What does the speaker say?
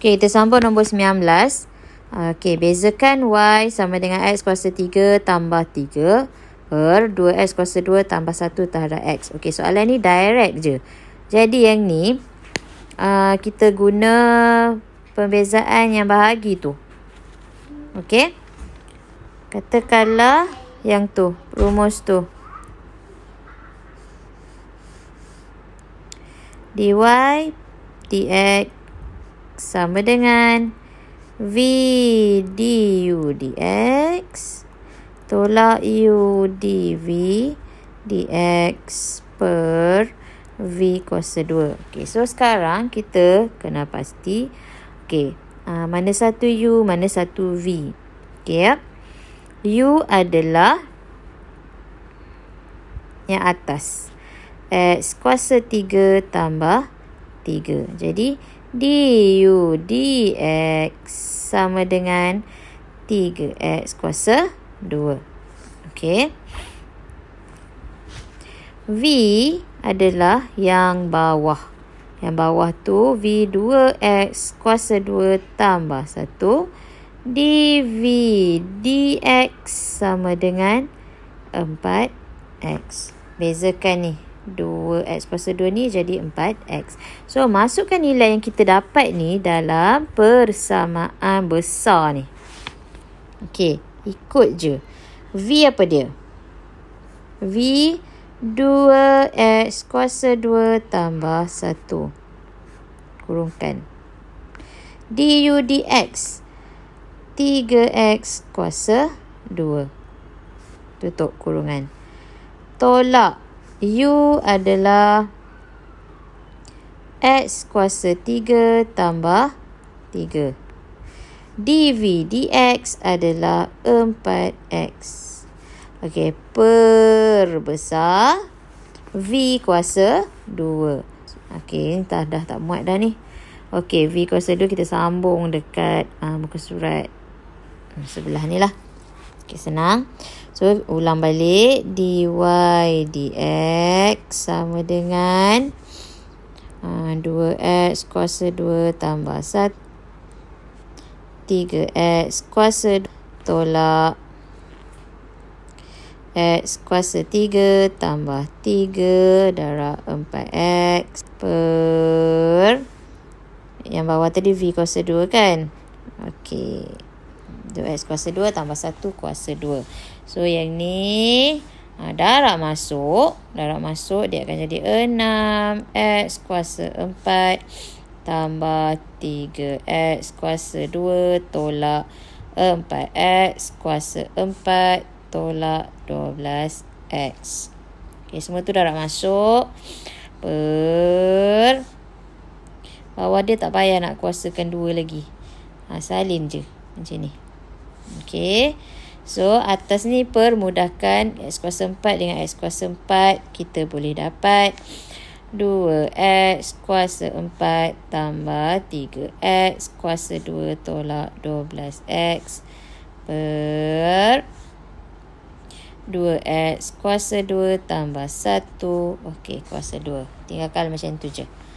Okey, kita sambung nombor 19. Okey, bezakan y sama dengan x kuasa 3 tambah 3 per 2x kuasa 2 tambah 1 terhadap x. Okey, soalan ni direct je. Jadi yang ni, uh, kita guna pembezaan yang bahagi tu. Okey. Katakanlah yang tu, rumus tu. dy dx sama dengan V D U D X tolak U D V D X per V kuasa 2. Okey, so sekarang kita kena pasti okey, uh, mana satu U, mana satu V. Okey, ya. U adalah yang atas. X kuasa 3 tambah 3. Jadi, du dx sama dengan 3x kuasa 2. Okey. V adalah yang bawah. Yang bawah tu V2X kuasa 2 tambah 1. DV DX sama dengan 4X. Bezakan ni. 2x kuasa 2 ni jadi 4x. So masukkan nilai yang kita dapat ni dalam persamaan besar ni. Okey, ikut je. V apa dia? V 2x kuasa 2 tambah 1. Kurungkan. DU dx 3x kuasa 2. Tutup kurungan. Tolak U adalah X kuasa 3 tambah 3. DV DX adalah 4X. Okey, perbesar V kuasa 2. Okey, entah dah tak muat dah ni. Okey, V kuasa 2 kita sambung dekat uh, muka surat hmm, sebelah ni lah. Okay, senang. So, ulang balik. dy dx sama dengan uh, ah, 2x kuasa 2 tambah 1. 3x kuasa 2 tolak x kuasa 3 tambah 3 darab 4x per yang bawah tadi v kuasa 2 kan? Okay. 2S kuasa 2 tambah 1 kuasa 2. So yang ni ha, darab masuk. Darab masuk dia akan jadi 6X kuasa 4 tambah 3X kuasa 2 tolak 4X kuasa 4 tolak 12X. Okay, semua tu darab masuk. Per... Bawah dia tak payah nak kuasakan 2 lagi. Ha, ah, salin je macam ni. Okay. So atas ni permudahkan X kuasa 4 dengan X kuasa 4. Kita boleh dapat 2X kuasa 4 tambah 3X kuasa 2 tolak 12X per 2X kuasa 2 tambah 1. Okey, kuasa 2. Tinggalkan macam tu je.